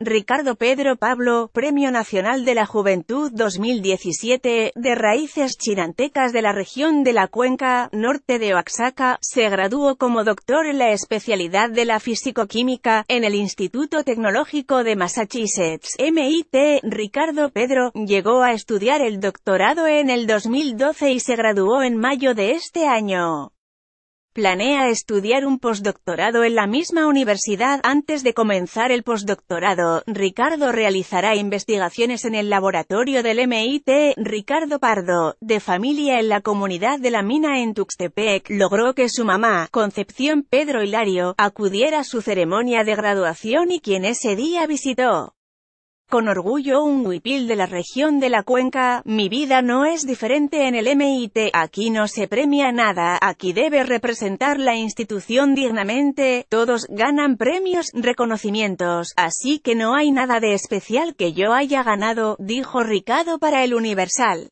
Ricardo Pedro Pablo, Premio Nacional de la Juventud 2017, de raíces chinantecas de la región de la Cuenca, norte de Oaxaca, se graduó como doctor en la especialidad de la fisicoquímica, en el Instituto Tecnológico de Massachusetts, MIT. Ricardo Pedro, llegó a estudiar el doctorado en el 2012 y se graduó en mayo de este año. Planea estudiar un postdoctorado en la misma universidad antes de comenzar el postdoctorado. Ricardo realizará investigaciones en el laboratorio del MIT. Ricardo Pardo, de familia en la comunidad de la mina en Tuxtepec, logró que su mamá, Concepción Pedro Hilario, acudiera a su ceremonia de graduación y quien ese día visitó con orgullo un huipil de la región de la cuenca, mi vida no es diferente en el MIT, aquí no se premia nada, aquí debe representar la institución dignamente, todos ganan premios, reconocimientos, así que no hay nada de especial que yo haya ganado, dijo Ricardo para el Universal.